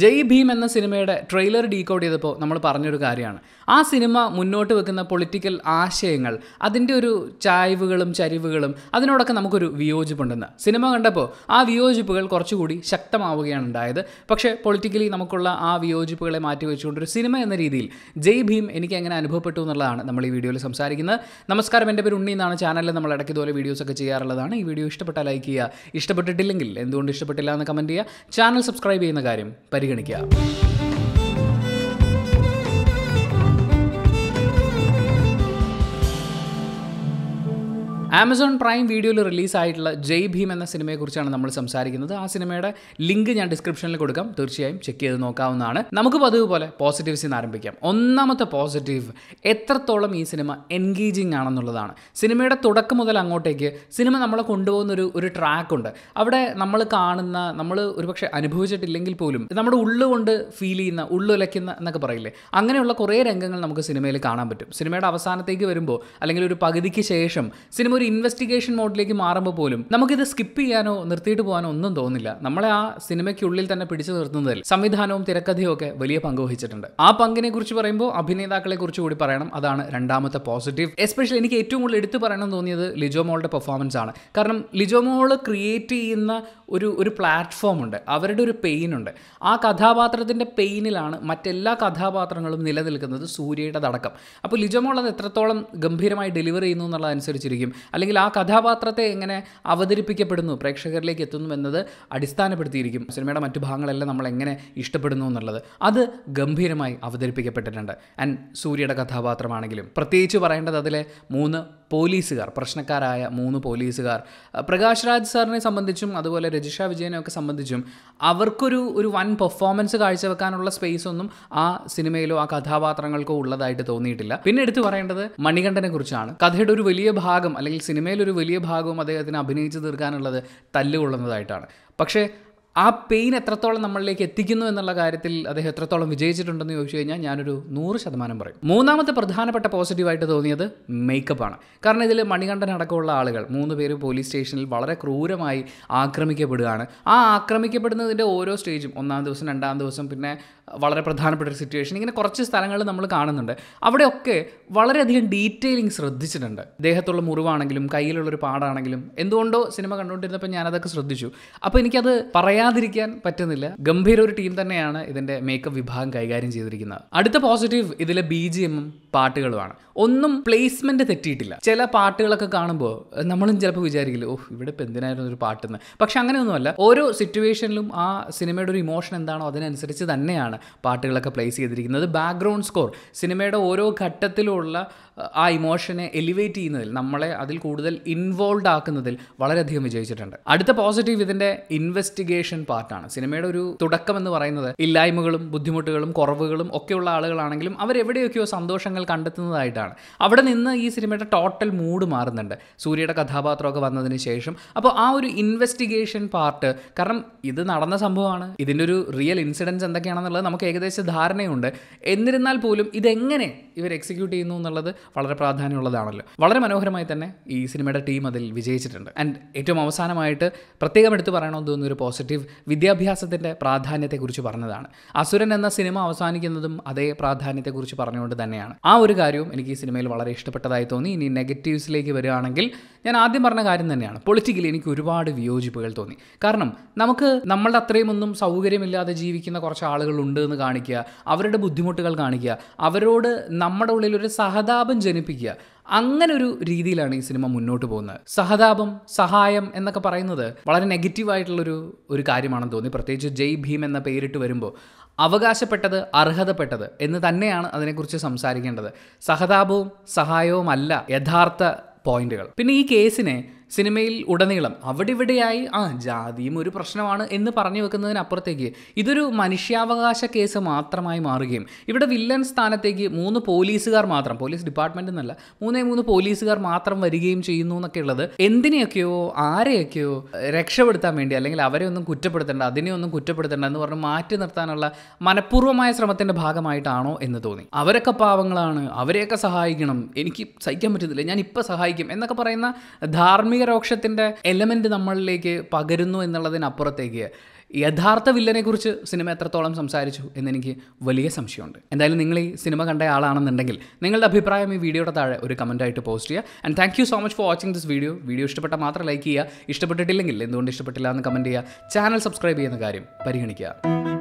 ജയ് ഭീം എന്ന സിനിമയുടെ trailer decode ചെയ്തപ്പോൾ നമ്മൾ പറഞ്ഞൊരു കാര്യമാണ് ആ സിനിമ മുന്നോട്ട് വെക്കുന്ന പൊളിറ്റിക്കൽ ആശയങ്ങൾ അതിൻ്റെ ഒരു ചായ്വുകളും ചരിവുകളും അതിനോടൊക്കെ നമുക്കൊരു വിയോജിപ്പുണ്ടെന്ന് സിനിമ കണ്ടപ്പോൾ ആ വിയോജിപ്പുകൾ കുറച്ചുകൂടി ശക്തമാവുകയാണ് ഉണ്ടായത് പക്ഷേ പൊളിറ്റിക്കലി നമുക്കുള്ള ആ വിയോജിപ്പുകളെ മാറ്റി വെച്ചുകൊണ്ട് ഒരു സിനിമ എന്ന രീതിയിൽ ജയ് ഭീം എനിക്ക് എങ്ങനെ അനുഭവപ്പെട്ടു എന്നുള്ളതാണ് നമ്മൾ ഈ വീഡിയോയിൽ സംസാരിക്കുന്നത് നമസ്കാരം എൻ്റെ പേര് ഉണ്ണി എന്നാണ് ചാനലിൽ നമ്മൾ ഇടയ്ക്ക് ഇതുപോലെ വീഡിയോസൊക്കെ ചെയ്യാറുള്ളതാണ് ഈ വീഡിയോ ഇഷ്ടപ്പെട്ടാൽ ലൈക്ക് ചെയ്യുക ഇഷ്ടപ്പെട്ടിട്ടില്ലെങ്കിൽ എന്തുകൊണ്ട് ഇഷ്ടപ്പെട്ടില്ല എന്ന് കമൻറ്റ് ചെയ്യുക ചാനൽ സബ്സ്ക്രൈബ് ചെയ്യുന്ന കാര്യം പരിഗണിക്കുക ആമസോൺ പ്രൈം വീഡിയോയിൽ റിലീസായിട്ടുള്ള ജയ് ഭീം എന്ന സിനിമയെക്കുറിച്ചാണ് നമ്മൾ സംസാരിക്കുന്നത് ആ സിനിമയുടെ ലിങ്ക് ഞാൻ ഡിസ്ക്രിപ്ഷനിൽ കൊടുക്കാം തീർച്ചയായും ചെക്ക് ചെയ്ത് നോക്കാവുന്നതാണ് നമുക്ക് പതിവ് പോലെ പോസിറ്റീവ്സിൽ നിന്ന് ആരംഭിക്കാം ഒന്നാമത്തെ പോസിറ്റീവ് എത്രത്തോളം ഈ സിനിമ എൻഗേജിങ് ആണെന്നുള്ളതാണ് സിനിമയുടെ തുടക്കം മുതൽ അങ്ങോട്ടേക്ക് സിനിമ നമ്മളെ കൊണ്ടുപോകുന്ന ഒരു ഒരു ട്രാക്കുണ്ട് അവിടെ നമ്മൾ കാണുന്ന നമ്മൾ ഒരുപക്ഷെ അനുഭവിച്ചിട്ടില്ലെങ്കിൽ പോലും നമ്മുടെ ഉള്ളുകൊണ്ട് ഫീൽ ചെയ്യുന്ന ഉള്ളുലയ്ക്കുന്ന എന്നൊക്കെ പറയില്ലേ അങ്ങനെയുള്ള കുറേ രംഗങ്ങൾ നമുക്ക് സിനിമയിൽ കാണാൻ പറ്റും സിനിമയുടെ അവസാനത്തേക്ക് വരുമ്പോൾ അല്ലെങ്കിൽ ഒരു പകുതിക്ക് ശേഷം സിനിമ ഒരു ഒരു ഇൻവെസ്റ്റിഗേഷൻ മോഡിലേക്ക് മാറുമ്പോൾ പോലും നമുക്കിത് സ്കിപ്പ് ചെയ്യാനോ നിർത്തിയിട്ട് പോകാനോ ഒന്നും തോന്നില്ല നമ്മളെ ആ സിനിമയ്ക്കുള്ളിൽ തന്നെ പിടിച്ചു നിർത്തുന്നതിൽ സംവിധാനവും തിരക്കഥയും ഒക്കെ വലിയ പങ്ക് വഹിച്ചിട്ടുണ്ട് ആ പങ്കിനെ കുറിച്ച് പറയുമ്പോൾ അഭിനേതാക്കളെ കുറിച്ച് കൂടി പറയണം അതാണ് രണ്ടാമത്തെ പോസിറ്റീവ് എസ്പെഷ്യലി എനിക്ക് ഏറ്റവും കൂടുതൽ എടുത്തു പറയണം തോന്നിയത് ലിജോ മോളുടെ പെർഫോമൻസ് ആണ് കാരണം ലിജോ മോള് ക്രിയേറ്റ് ചെയ്യുന്ന ഒരു ഒരു പ്ലാറ്റ്ഫോം ഉണ്ട് അവരുടെ ഒരു പെയിൻ ഉണ്ട് ആ കഥാപാത്രത്തിന്റെ പെയിനിലാണ് മറ്റെല്ലാ കഥാപാത്രങ്ങളും നിലനിൽക്കുന്നത് സൂര്യയുടെ അടക്കം അപ്പോൾ ലിജോ മോൾ അത് എത്രത്തോളം ഗംഭീരമായി ഡെലിവർ ചെയ്യുന്നു എന്നുള്ളത് അനുസരിച്ചിരിക്കും അല്ലെങ്കിൽ ആ കഥാപാത്രത്തെ എങ്ങനെ അവതരിപ്പിക്കപ്പെടുന്നു പ്രേക്ഷകരിലേക്ക് എത്തുന്നു എന്നത് അടിസ്ഥാനപ്പെടുത്തിയിരിക്കും സിനിമയുടെ മറ്റു ഭാഗങ്ങളെല്ലാം നമ്മൾ എങ്ങനെ ഇഷ്ടപ്പെടുന്നു എന്നുള്ളത് അത് ഗംഭീരമായി അവതരിപ്പിക്കപ്പെട്ടിട്ടുണ്ട് ആൻഡ് സൂര്യയുടെ കഥാപാത്രമാണെങ്കിലും പ്രത്യേകിച്ച് പറയേണ്ടത് അതിലെ മൂന്ന് പോലീസുകാർ പ്രശ്നക്കാരായ മൂന്ന് പോലീസുകാർ പ്രകാശ് രാജ് സാറിനെ സംബന്ധിച്ചും അതുപോലെ രജിഷ വിജയനെ ഒക്കെ സംബന്ധിച്ചും അവർക്കൊരു ഒരു വൻ പെർഫോമൻസ് കാഴ്ചവെക്കാനുള്ള സ്പേസ് ഒന്നും ആ സിനിമയിലോ ആ കഥാപാത്രങ്ങൾക്കോ ഉള്ളതായിട്ട് തോന്നിയിട്ടില്ല പിന്നെ എടുത്തു പറയേണ്ടത് മണികണ്ഠനെ കുറിച്ചാണ് കഥയുടെ ഒരു വലിയ ഭാഗം അല്ലെങ്കിൽ സിനിമയിലൊരു വലിയ ഭാഗവും അദ്ദേഹത്തിന് അഭിനയിച്ച് തീർക്കാനുള്ളത് തല്ലുകൊള്ളുന്നതായിട്ടാണ് പക്ഷേ ആ പെയിൻ എത്രത്തോളം നമ്മളിലേക്ക് എത്തിക്കുന്നു എന്നുള്ള കാര്യത്തിൽ അദ്ദേഹം എത്രത്തോളം വിജയിച്ചിട്ടുണ്ടെന്ന് ചോദിച്ചു കഴിഞ്ഞാൽ ഞാനൊരു നൂറ് ശതമാനം പറയും മൂന്നാമത്തെ പ്രധാനപ്പെട്ട പോസിറ്റീവായിട്ട് തോന്നിയത് മേക്കപ്പ് ആണ് കാരണം ഇതിൽ മണികണ്ഠൻ അടക്കമുള്ള ആളുകൾ മൂന്ന് പേര് പോലീസ് സ്റ്റേഷനിൽ വളരെ ക്രൂരമായി ആക്രമിക്കപ്പെടുകയാണ് ആ ആക്രമിക്കപ്പെടുന്നതിൻ്റെ ഓരോ സ്റ്റേജും ഒന്നാം ദിവസം രണ്ടാം ദിവസം പിന്നെ വളരെ പ്രധാനപ്പെട്ട ഒരു സിറ്റുവേഷൻ ഇങ്ങനെ കുറച്ച് സ്ഥലങ്ങൾ നമ്മൾ കാണുന്നുണ്ട് അവിടെയൊക്കെ വളരെയധികം ഡീറ്റെയിലിംഗ് ശ്രദ്ധിച്ചിട്ടുണ്ട് ദേഹത്തുള്ള മുറിവാണെങ്കിലും കയ്യിലുള്ളൊരു പാടാണെങ്കിലും എന്തുകൊണ്ടോ സിനിമ കണ്ടുകൊണ്ടിരുന്നപ്പോൾ ഞാനതൊക്കെ ശ്രദ്ധിച്ചു അപ്പോൾ എനിക്കത് പറയാൻ പറയാതിരിക്കാൻ പറ്റുന്നില്ല ഗംഭീര ഒരു ടീം തന്നെയാണ് ഇതിന്റെ മേക്കപ്പ് വിഭാഗം കൈകാര്യം ചെയ്തിരിക്കുന്നത് അടുത്ത പോസിറ്റീവ് ഇതിലെ ബി ജി എമ്മും പാട്ടുകളുമാണ് ഒന്നും പ്ലേസ്മെന്റ് തെറ്റിയിട്ടില്ല ചില പാട്ടുകളൊക്കെ കാണുമ്പോൾ നമ്മളും ചിലപ്പോൾ വിചാരിക്കില്ല ഓഹ് ഇവിടെ ഇപ്പം എന്തിനായിരുന്നു ഒരു പാട്ടെന്ന് പക്ഷെ അങ്ങനെയൊന്നുമല്ല ഓരോ സിറ്റുവേഷനിലും ആ സിനിമയുടെ ഒരു ഇമോഷൻ എന്താണോ അതിനനുസരിച്ച് തന്നെയാണ് പാട്ടുകളൊക്കെ പ്ലേസ് ചെയ്തിരിക്കുന്നത് ബാക്ക്ഗ്രൗണ്ട് സ്കോർ സിനിമയുടെ ഓരോ ഘട്ടത്തിലുള്ള ആ ഇമോഷനെ എലിവേറ്റ് ചെയ്യുന്നതിൽ നമ്മളെ അതിൽ കൂടുതൽ ഇൻവോൾവ് ആക്കുന്നതിൽ വളരെയധികം വിജയിച്ചിട്ടുണ്ട് അടുത്ത പോസിറ്റീവ് ഇതിൻ്റെ ഇൻവെസ്റ്റിഗേഷൻ പാർട്ടാണ് സിനിമയുടെ ഒരു തുടക്കം എന്ന് പറയുന്നത് ഇല്ലായ്മകളും ബുദ്ധിമുട്ടുകളും കുറവുകളും ഒക്കെയുള്ള ആളുകളാണെങ്കിലും അവരെവിടെയൊക്കെയോ സന്തോഷങ്ങൾ കണ്ടെത്തുന്നതായിട്ടാണ് അവിടെ നിന്ന് ഈ സിനിമയുടെ ടോട്ടൽ മൂഡ് മാറുന്നുണ്ട് സൂര്യയുടെ കഥാപാത്രമൊക്കെ വന്നതിന് ശേഷം അപ്പോൾ ആ ഒരു ഇൻവെസ്റ്റിഗേഷൻ പാർട്ട് കാരണം ഇത് നടന്ന സംഭവമാണ് ഇതിൻ്റെ ഒരു റിയൽ ഇൻസിഡൻസ് എന്തൊക്കെയാണെന്നുള്ളത് നമുക്ക് ഏകദേശം ധാരണയുണ്ട് എന്നിരുന്നാൽ പോലും ഇതെങ്ങനെ ഇവർ എക്സിക്യൂട്ട് ചെയ്യുന്നു എന്നുള്ളത് വളരെ പ്രാധാന്യമുള്ളതാണല്ലോ വളരെ മനോഹരമായി തന്നെ ഈ സിനിമയുടെ ടീം അതിൽ വിജയിച്ചിട്ടുണ്ട് ആൻഡ് ഏറ്റവും അവസാനമായിട്ട് പ്രത്യേകം എടുത്തു പറയണമെന്ന് തോന്നുന്ന ഒരു പോസിറ്റീവ് വിദ്യാഭ്യാസത്തിൻ്റെ പ്രാധാന്യത്തെക്കുറിച്ച് പറഞ്ഞതാണ് അസുരൻ എന്ന സിനിമ അവസാനിക്കുന്നതും അതേ പ്രാധാന്യത്തെക്കുറിച്ച് പറഞ്ഞുകൊണ്ട് തന്നെയാണ് ആ ഒരു കാര്യവും എനിക്ക് ഈ സിനിമയിൽ വളരെ ഇഷ്ടപ്പെട്ടതായി തോന്നി ഇനി നെഗറ്റീവ്സിലേക്ക് വരികയാണെങ്കിൽ ഞാൻ ആദ്യം പറഞ്ഞ കാര്യം തന്നെയാണ് പൊളിറ്റിക്കലി എനിക്ക് ഒരുപാട് വിയോജിപ്പുകൾ തോന്നി കാരണം നമുക്ക് നമ്മളുടെ അത്രയും ഒന്നും സൗകര്യമില്ലാതെ ജീവിക്കുന്ന കുറച്ച് ആളുകളുണ്ട് എന്ന് കാണിക്കുക അവരുടെ ബുദ്ധിമുട്ടുകൾ കാണിക്കുക അവരോട് നമ്മുടെ ഉള്ളിൽ ഒരു സഹതാപം ജനിപ്പിക്കുക അങ്ങനെ ഒരു രീതിയിലാണ് ഈ സിനിമ മുന്നോട്ട് പോകുന്നത് സഹതാപം സഹായം എന്നൊക്കെ പറയുന്നത് വളരെ നെഗറ്റീവായിട്ടുള്ളൊരു ഒരു കാര്യമാണെന്ന് തോന്നി പ്രത്യേകിച്ച് ജയ് ഭീം എന്ന പേരിട്ട് വരുമ്പോൾ അവകാശപ്പെട്ടത് അർഹതപ്പെട്ടത് എന്ന് തന്നെയാണ് അതിനെക്കുറിച്ച് സംസാരിക്കേണ്ടത് സഹതാപവും സഹായവും അല്ല യഥാർത്ഥ പോയിന്റുകൾ പിന്നെ ഈ കേസിനെ സിനിമയിൽ ഉടനീളം അവിടിവിടെയായി ആ ജാതിയും ഒരു പ്രശ്നമാണ് എന്ന് പറഞ്ഞു വെക്കുന്നതിനപ്പുറത്തേക്ക് ഇതൊരു മനുഷ്യാവകാശ കേസ് മാത്രമായി മാറുകയും ഇവിടെ വില്ലൻ സ്ഥാനത്തേക്ക് മൂന്ന് പോലീസുകാർ മാത്രം പോലീസ് ഡിപ്പാർട്ട്മെൻ്റ് എന്നല്ല മൂന്നേ മൂന്ന് പോലീസുകാർ മാത്രം വരികയും ചെയ്യുന്നു എന്നൊക്കെ ഉള്ളത് എന്തിനെയൊക്കെയോ ആരെയൊക്കെയോ രക്ഷപ്പെടുത്താൻ വേണ്ടി അല്ലെങ്കിൽ അവരെ ഒന്നും കുറ്റപ്പെടുത്തേണ്ട അതിനെ ഒന്നും കുറ്റപ്പെടുത്തേണ്ട എന്ന് പറഞ്ഞ് മാറ്റി നിർത്താനുള്ള മനഃപൂർവ്വമായ ശ്രമത്തിൻ്റെ ഭാഗമായിട്ടാണോ എന്ന് തോന്നി അവരൊക്കെ പാവങ്ങളാണ് അവരെയൊക്കെ സഹായിക്കണം എനിക്ക് സഹിക്കാൻ പറ്റുന്നില്ല ഞാൻ ഇപ്പം സഹായിക്കും എന്നൊക്കെ പറയുന്ന ധാർമ്മിക ധാർമ്മിക രോക്ഷത്തിൻ്റെ എലമെൻറ്റ് നമ്മളിലേക്ക് പകരുന്നു എന്നുള്ളതിനപ്പുറത്തേക്ക് യഥാർത്ഥ വില്ലനെക്കുറിച്ച് സിനിമ എത്രത്തോളം സംസാരിച്ചു എന്നെനിക്ക് വലിയ സംശയമുണ്ട് എന്തായാലും നിങ്ങൾ ഈ സിനിമ കണ്ട ആളാണെന്നുണ്ടെങ്കിൽ നിങ്ങളുടെ അഭിപ്രായം ഈ വീഡിയോയുടെ താഴെ ഒരു കമൻറ്റായിട്ട് പോസ്റ്റ് ചെയ്യുക and thank you so much for watching this video video ഇഷ്ടപ്പെട്ടാൽ മാത്രം ലൈക്ക് ചെയ്യുക ഇഷ്ടപ്പെട്ടിട്ടില്ലെങ്കിൽ എന്തുകൊണ്ട് ഇഷ്ടപ്പെട്ടില്ല എന്ന് കമൻറ്റ് ചെയ്യുക ചാനൽ സബ്സ്ക്രൈബ് ചെയ്യുന്ന കാര്യം പരിഗണിക്കുക